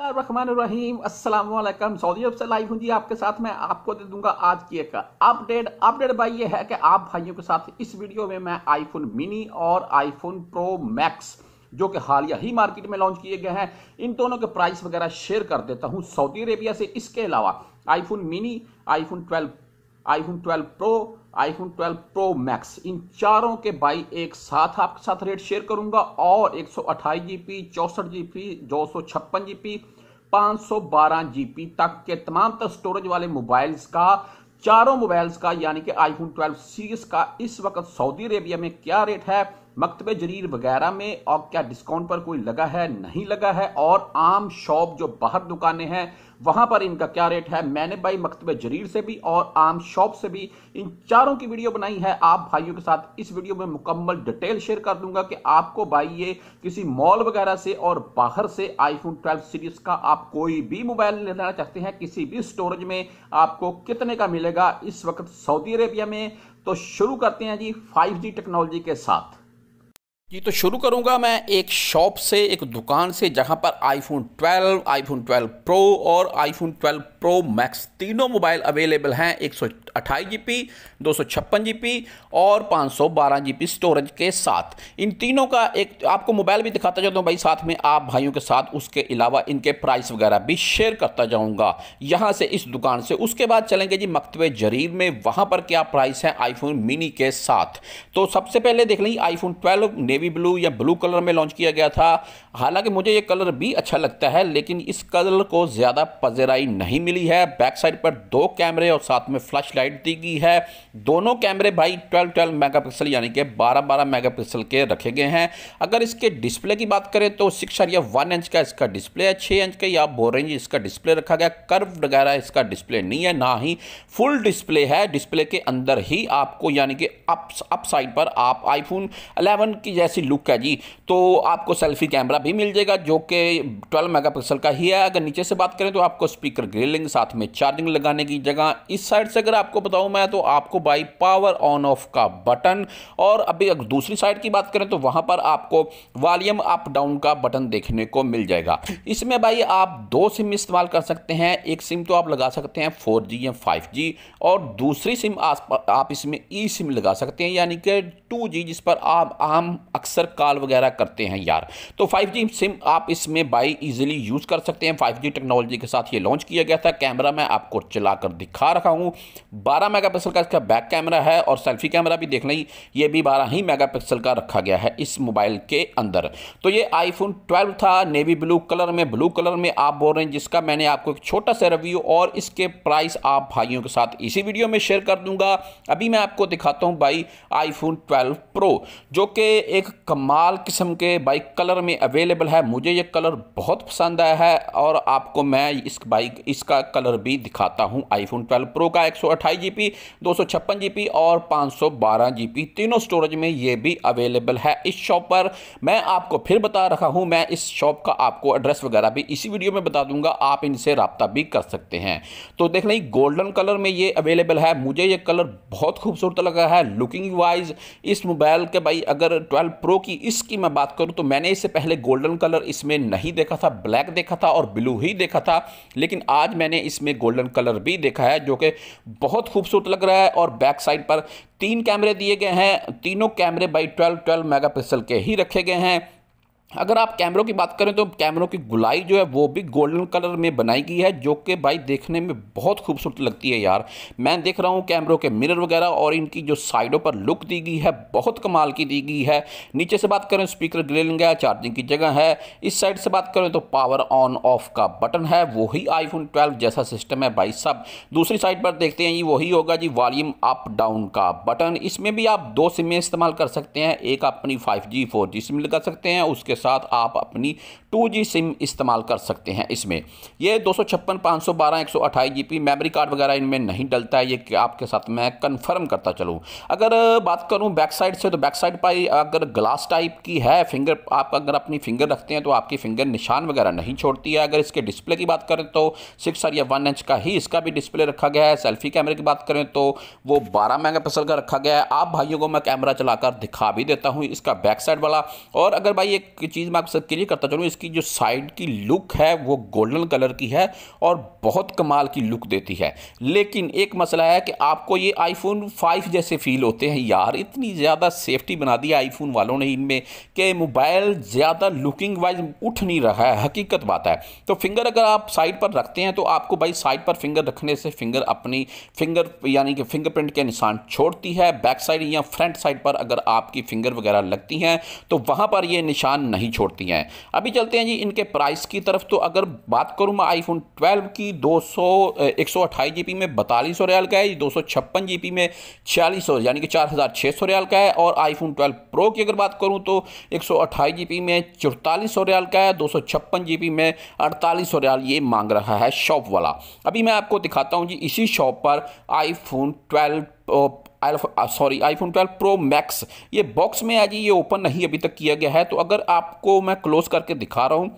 रहीम अस्सलाम सऊदी अरब से लाइव हूँ जी आपके साथ मैं आपको दे दूंगा आज की एक अपडेट अपडेट भाई ये है कि आप भाइयों के साथ इस वीडियो में मैं आईफोन मिनी और आईफोन प्रो मैक्स जो कि हालिया ही मार्केट में लॉन्च किए गए हैं इन दोनों के प्राइस वगैरह शेयर कर देता हूँ सऊदी अरेबिया से इसके अलावा iPhone mini iPhone 12 iPhone twelve Pro iPhone 12 pro Max इन चारों के भाई एक साथ आपके साथ रेट शेयर करूंगा और एक सौ अट्ठाईस जी पी चौसठ जी पी दो सौ छप्पन जी पी पाँच सौ बारह जी पी तक के तमाम तक स्टोरेज वाले मोबाइल्स का चारों मोबाइल्स का यानी कि आईफोन 12 सीरीज का इस वक्त सऊदी अरेबिया में क्या रेट है मकतब जरीर वगैरह में और क्या डिस्काउंट पर कोई लगा है नहीं लगा है और आम शॉप जो बाहर दुकानें हैं वहां पर इनका क्या रेट है मैंने भाई मकतब जरीर से भी और आम शॉप से भी इन चारों की वीडियो बनाई है आप भाइयों के साथ इस वीडियो में मुकम्मल डिटेल शेयर कर दूंगा कि आपको भाई ये किसी मॉल वगैरह से और बाहर से आईफोन ट्वेल्व सीरीज का आप कोई भी मोबाइल लेना चाहते हैं किसी भी स्टोरेज में आपको कितने का मिलेगा इस वक्त सऊदी अरेबिया में तो शुरू करते हैं जी 5G टेक्नोलॉजी के साथ जी तो शुरू करूंगा मैं एक शॉप से एक दुकान से जहां पर आईफोन 12, आईफोन 12 प्रो और आईफोन 12 प्रो मैक्स तीनों मोबाइल अवेलेबल हैं एक सौ अट्ठाईस जी पी दो सौ छप्पन जी पी और पाँच सौ बारह जी पी स्टोरेज के साथ इन तीनों का एक आपको मोबाइल भी दिखाता जाता हूँ भाई साथ में आप भाइयों के साथ उसके अलावा इनके प्राइस वगैरह भी शेयर करता जाऊँगा यहाँ से इस दुकान से उसके बाद चलेंगे जी मकतब जरीब में वहाँ पर क्या प्राइस है आईफोन मिनी के साथ तो सबसे पहले देख लेंगे आईफोन ट्वेल्व नेवी ब्लू या ब्लू कलर में लॉन्च किया गया था हालांकि मुझे ये कलर भी अच्छा लगता है लेकिन इस कलर को ज़्यादा पजेराई नहीं मिली है बैक साइड पर दो कैमरे और साथ में फ्लैश लाइट दी गई है दोनों कैमरे भाई 12 12 मेगापिक्सल यानी कि 12 12 मेगापिक्सल के रखे गए हैं अगर इसके डिस्प्ले की बात करें तो सिक्स या वन इंच का इसका डिस्प्ले है छः इंच का या बोर इंच इसका डिस्प्ले रखा गया कर्व वगैरह इसका डिस्प्ले नहीं है ना ही फुल डिस्प्ले है डिस्प्ले के अंदर ही आपको यानी कि अप अप साइड पर आप आईफोन 11 की जैसे कैसी लुक है जी तो आपको सेल्फी कैमरा भी मिल जाएगा जो कि 12 मेगापिक्सल का ही है अगर नीचे से बात करें तो आपको स्पीकर ग्रिलिंग साथ में चार्जिंग लगाने की जगह इस साइड से अगर आपको बताऊं मैं तो आपको बाई पावर ऑन ऑफ का बटन और अभी अगर दूसरी साइड की बात करें तो वहाँ पर आपको वॉल्यूम अप डाउन का बटन देखने को मिल जाएगा इसमें भाई आप दो सिम इस्तेमाल कर सकते हैं एक सिम तो आप लगा सकते हैं फोर या फाइव और दूसरी सिम आप इसमें ई सिम लगा सकते हैं यानी कि टू जिस पर आप आम अक्सर कॉल वगैरह करते हैं यार तो फाइव सिम आप इसमें बाई इजीली यूज़ कर सकते हैं फाइव टेक्नोलॉजी के साथ ये लॉन्च किया गया था कैमरा मैं आपको चलाकर दिखा रहा हूँ बारह मेगा का इसका बैक कैमरा है और सेल्फी कैमरा भी देख लें ये भी बारह ही मेगा का रखा गया है इस मोबाइल के अंदर तो ये आईफोन ट्वेल्व था नेवी ब्लू कलर में ब्लू कलर में आप बोल रहे हैं जिसका मैंने आपको एक छोटा सा रिव्यू और इसके प्राइस आप भाइयों के साथ इसी वीडियो में शेयर कर दूंगा अभी मैं आपको दिखाता हूं भाई आईफोन 12 प्रो जो कि एक कमाल किस्म के बाइक कलर में अवेलेबल है मुझे ये कलर बहुत पसंद आया है और आपको मैं इस बाइक इसका कलर भी दिखाता हूँ आईफोन 12 प्रो का एक सौ अट्ठाईस जी पी दो सौ छप्पन जी पी और पाँच सौ बारह जी पी तीनों स्टोरेज में ये भी अवेलेबल है इस शॉप पर मैं आपको फिर बता रहा हूँ मैं इस शॉप का आपको एड्रेस वगैरह भी इसी वीडियो में बता दूंगा आप इनसे रबता भी कर सकते हैं तो देख लें गोल्डन कलर में ये अवेलेबल है मुझे ये कलर बहुत खूबसूरत लगा है लुकिंग वाइज इस मोबाइल के भाई अगर ट्वेल्व प्रो की इसकी मैं बात करूं तो मैंने इससे पहले गोल्डन कलर इसमें नहीं देखा था ब्लैक देखा था और ब्लू ही देखा था लेकिन आज मैंने इसमें गोल्डन कलर भी देखा है जो कि बहुत खूबसूरत लग रहा है और बैक साइड पर तीन कैमरे दिए गए हैं तीनों कैमरे बाई ट्वेल्व ट्वेल्व मेगापिक्सल के ही रखे गए हैं अगर आप कैमरों की बात करें तो कैमरों की गुलाई जो है वो भी गोल्डन कलर में बनाई गई है जो कि भाई देखने में बहुत खूबसूरत लगती है यार मैं देख रहा हूँ कैमरों के मिरर वगैरह और इनकी जो साइडों पर लुक दी गई है बहुत कमाल की दी गई है नीचे से बात करें स्पीकर ग्रिलिंग गया चार्जिंग की जगह है इस साइड से बात करें तो पावर ऑन ऑफ का बटन है वही आईफोन ट्वेल्व जैसा सिस्टम है भाई सब दूसरी साइड पर देखते हैं ये वही होगा जी वॉल्यूम अप डाउन का बटन इसमें भी आप दो सिमें इस्तेमाल कर सकते हैं एक अपनी five G four G sim लगा सकते हैं उसके साथ आप अपनी टू जी सिम इस्तेमाल कर सकते हैं इसमें ये दो सौ छप्पन पाँच सौ बारह एक सौ अठाई जी पी मेमरी कार्ड वगैरह इनमें नहीं डलता है ये आपके साथ मैं कन्फर्म करता चलूँ अगर बात करूँ बैक साइड से तो बैक साइड पर अगर ग्लास टाइप की है फिंगर आप अगर अपनी फिंगर रखते हैं तो आपकी फिंगर निशान वगैरह नहीं छोड़ती है अगर इसके डिस्प्ले की बात करें तो सिक्स आर या वन इंच का ही इसका भी डिस्प्ले रखा गया है सेल्फी कैमरे की बात करें तो वो बारह मेगा का रखा गया है आप भाइयों को मैं कैमरा चलाकर दिखा भी देता हूँ इसका बैक साइड वाला और अगर भाई एक चीज़ मैं आपसे क्लियर करता चलूँ इसकी जो साइड की लुक है वो गोल्डन कलर की है और बहुत कमाल की लुक देती है लेकिन एक मसला है कि आपको ये आईफोन 5 जैसे फ़ील होते हैं यार इतनी ज़्यादा सेफ्टी बना दी आईफोन वालों ने इनमें कि मोबाइल ज़्यादा लुकिंग वाइज उठ नहीं रहा है हकीकत बात है तो फिंगर अगर आप साइड पर रखते हैं तो आपको भाई साइड पर फिंगर रखने से फिंगर अपनी फिंगर यानी कि फिंगरप्रिंट के निशान छोड़ती है बैक साइड या फ्रंट साइड पर अगर आपकी फिंगर वगैरह लगती हैं तो वहाँ पर ये निशान नहीं छोड़ती हैं अभी चलते चलते हैं जी इनके प्राइस की तरफ तो अगर बात करूं मैं आईफोन 12 की दो सौ एक में बतालीस सौ रियाल का है दो सौ में छियालीस यानी कि चार हज़ार रियाल का है और आईफोन 12 प्रो की अगर बात करूं तो एक सौ में चौतालीस सौ रियाल का है दो सौ में अड़तालीस सौ रियाल ये मांग रहा है शॉप वाला अभी मैं आपको दिखाता हूँ जी इसी शॉप पर iPhone 12 sorry iPhone twelve pro max ये बॉक्स में आज ये ओपन नहीं अभी तक किया गया है तो अगर आपको मैं क्लोज करके दिखा रहा हूँ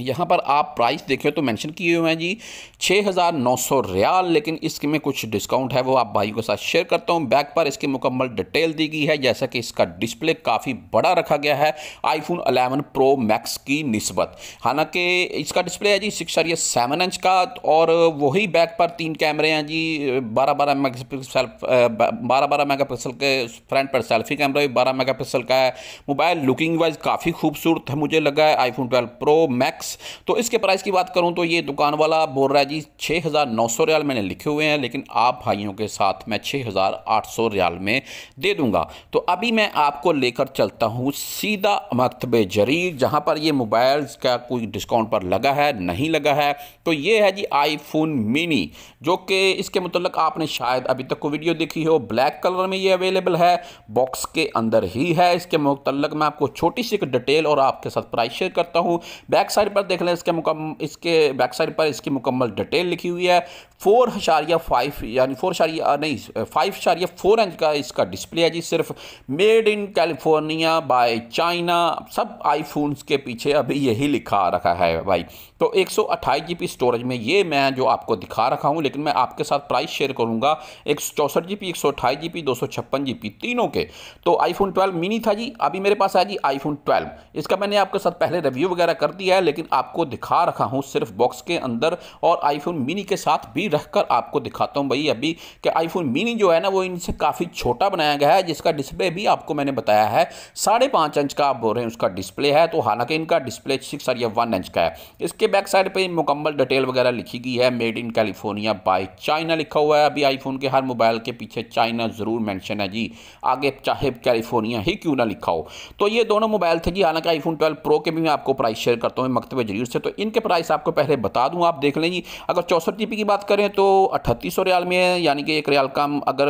यहाँ पर आप प्राइस देखें तो मेंशन किए हुए हैं जी छः हज़ार नौ सौ रियाल लेकिन इसके में कुछ डिस्काउंट है वो आप भाइयों के साथ शेयर करता हूँ बैक पर इसकी मुकम्मल डिटेल दी गई है जैसा कि इसका डिस्प्ले काफ़ी बड़ा रखा गया है आईफोन 11 प्रो मैक्स की नस्बत हालांकि इसका डिस्प्ले है जी सिक्स आर सेवन इंच का और वही बैक पर तीन कैमरे हैं जी बारह बारह मेगा पिक्सल बारह बारह मेगा पिक्सल के फ्रंट पर सेल्फी कैमरा भी बारह मेगा पिक्सल का है मोबाइल लुकिंग वाइज काफ़ी खूबसूरत मुझे लगा है phone twelve pro max box तो इसके प्राइस की बात करूं तो ये दुकान वाला बोल रहा है जी 6900 हज़ार नौ सौ रियाल मैंने लिखे हुए हैं लेकिन आप भाइयों के साथ मैं 6800 हज़ार आठ सौ रियाल में दे दूंगा तो अभी मैं आपको लेकर चलता हूं सीधा मकतब जरीर जहां पर ये मोबाइल्स का कोई डिस्काउंट पर लगा है नहीं लगा है तो ये है जी आईफोन मिनी जो कि इसके मतलब आपने शायद अभी तक को वीडियो देखी हो ब्लैक कलर में ये अवेलेबल है बॉक्स के अंदर ही है इसके मतलब मैं आपको छोटी सी डिटेल और आपके साथ प्राइस शेयर करता हूँ बैक साइड पर देख लें इसके मुकम इसके बैक साइड पर इसकी मुकम्मल डिटेल लिखी हुई है फोर या फाइव यानी फोर या नहीं फाइव या फोर इंच का इसका डिस्प्ले है जी सिर्फ made in California by China सब आईफोन्स के पीछे अभी यही लिखा रखा है भाई तो एक सौ अट्ठाईस जी स्टोरेज में ये मैं जो आपको दिखा रखा हूँ लेकिन मैं आपके साथ प्राइस शेयर करूँगा एक सौ चौंसठ जी पी एक सौ अट्ठाईस जी पी दो सौ छप्पन जी पी तीनों के तो आईफोन ट्वेल्व मिनी था जी अभी मेरे पास आया जी आईफोन ट्वेल्व इसका मैंने आपके साथ पहले रिव्यू वगैरह कर दिया है लेकिन आपको दिखा रखा हूँ सिर्फ बॉक्स के अंदर और आईफोन मिनी के साथ भी भी रख कर आपको दिखाता हूँ भाई अभी कि आईफोन मिनी जो है ना वो इनसे काफ़ी छोटा बनाया गया है जिसका डिस्प्ले भी आपको मैंने बताया है साढ़े पाँच इंच का आप बोल रहे हैं उसका डिस्प्ले है तो हालांकि इनका डिस्प्ले सिक्स और या वन इंच का है इसके बैक साइड पर मुकम्मल डिटेल वगैरह लिखी गई है made in California by China लिखा हुआ है अभी आईफोन के हर मोबाइल के पीछे चाइना ज़रूर मैंशन है जी आगे चाहे कैलिफोर्निया ही क्यों ना लिखा हो तो ये दोनों मोबाइल थे जी हालांकि आईफोन ट्वेल्व प्रो के भी मैं आपको प्राइस शेयर करता हूँ मकतबे जरूर से तो इनके प्राइस आपको पहले बता दूँ आप देख लें जी अगर जी की बात करें करें तो अठतीस सौ रियाल में है यानी कि एक रियाल का अगर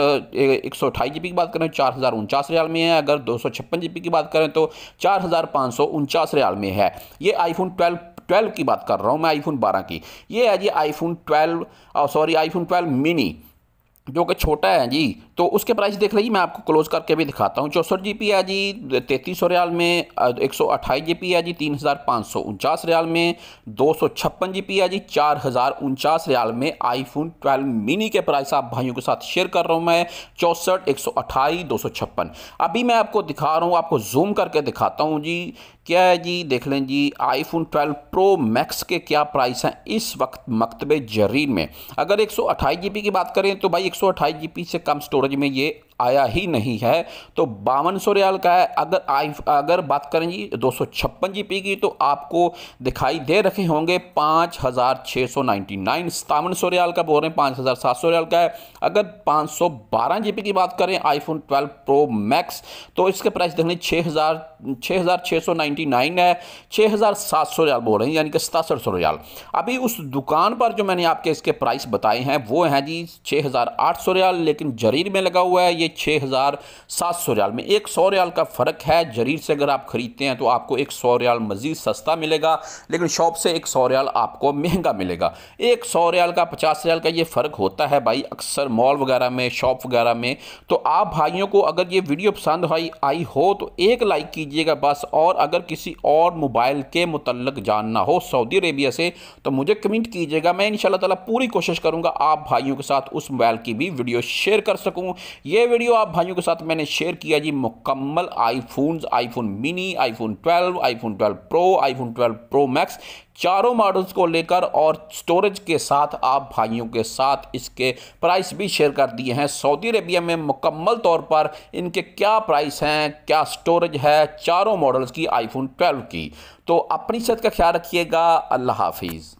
एक सौ अठाई जी की बात करें चार हज़ार उनचास रियाल में है अगर दो सौ छप्पन जी की बात करें तो चार हज़ार पाँच सौ उनचास रियाल में है ये आईफोन ट्वेल्व ट्वेल्व की बात कर रहा हूँ मैं आईफोन बारह की ये है जी iPhone twelve sorry iPhone twelve mini जो कि छोटा है जी तो उसके प्राइस देख लीजिए मैं आपको क्लोज करके भी दिखाता हूँ चौंसठ जी पी आ जी तैतीस सौ रियाल में एक सौ अट्ठाईस जी पी आ जी तीन हज़ार पाँच सौ उनचास रियाल में दो सौ छप्पन जी पी आ जी चार हज़ार उनचास रियाल में आईफोन ट्वेल्व मिनी के प्राइस आप भाइयों के साथ शेयर कर रहा हूँ मैं चौंसठ एक सौ अट्ठाईस दो सौ छप्पन अभी मैं आपको दिखा रहा हूँ आपको जूम करके दिखाता हूँ जी क्या है जी देख लें जी iPhone twelve pro max के क्या प्राइस हैं इस वक्त मकतबे जरीन में अगर एक सौ अट्ठाईस जी पी की बात करें तो भाई एक सौ अट्ठाईस जी पी से कम स्टोरेज Roger Magic आया ही नहीं है तो बावन सौ रियाल का है अगर आई अगर बात करें जी दो सौ छप्पन जी पी की तो आपको दिखाई दे रखे होंगे पाँच हज़ार छः सौ नाइन्टी नाइन सतावन सौ रियाल का बोल रहे हैं पाँच हज़ार सात सौ रियाल का है अगर पाँच सौ बारह जी पी की बात करें आईफोन ट्वेल्व प्रो मैक्स तो इसके प्राइस देखने छः हज़ार छः हज़ार छः सौ नाइन्टी नाइन है छः हज़ार सात सौ रियाल बोल रहे हैं यानी कि सतासठ सौ रियाल अभी उस दुकान पर जो मैंने आपके इसके प्राइस बताए हैं वो हैं जी छः हज़ार आठ सौ रियाल लेकिन जरीर में लगा हुआ है ये जाएंगे छः हज़ार सात सौ रियाल में एक सौ रियाल का फ़र्क है जरीर से अगर आप ख़रीदते हैं तो आपको एक सौ रियाल मज़ीद सस्ता मिलेगा लेकिन शॉप से एक सौ रियाल आपको महंगा मिलेगा एक सौ रियाल का पचास रियाल का ये फ़र्क होता है भाई अक्सर मॉल वगैरह में शॉप वगैरह में तो आप भाइयों को अगर ये वीडियो पसंद आई आई हो तो एक लाइक कीजिएगा बस और अगर किसी और मोबाइल के मुतलक जानना हो सऊदी अरेबिया से तो मुझे कमेंट कीजिएगा मैं इन ताला पूरी कोशिश करूँगा आप भाइयों के साथ उस मोबाइल की भी वीडियो शेयर कर सकूँ ये वीडियो आप भाइयों के साथ मैंने शेयर किया जी मुकम्मल iPhones iPhone mini iPhone 12 iPhone 12 pro iPhone 12 pro max चारों मॉडल्स को लेकर और स्टोरेज के साथ आप भाइयों के साथ इसके प्राइस भी शेयर कर दिए हैं सऊदी अरेबिया में मुकम्मल तौर पर इनके क्या प्राइस हैं क्या स्टोरेज है चारों मॉडल्स की आईफोन 12 की तो अपनी सेहत का ख्याल रखिएगा अल्लाह हाफिज़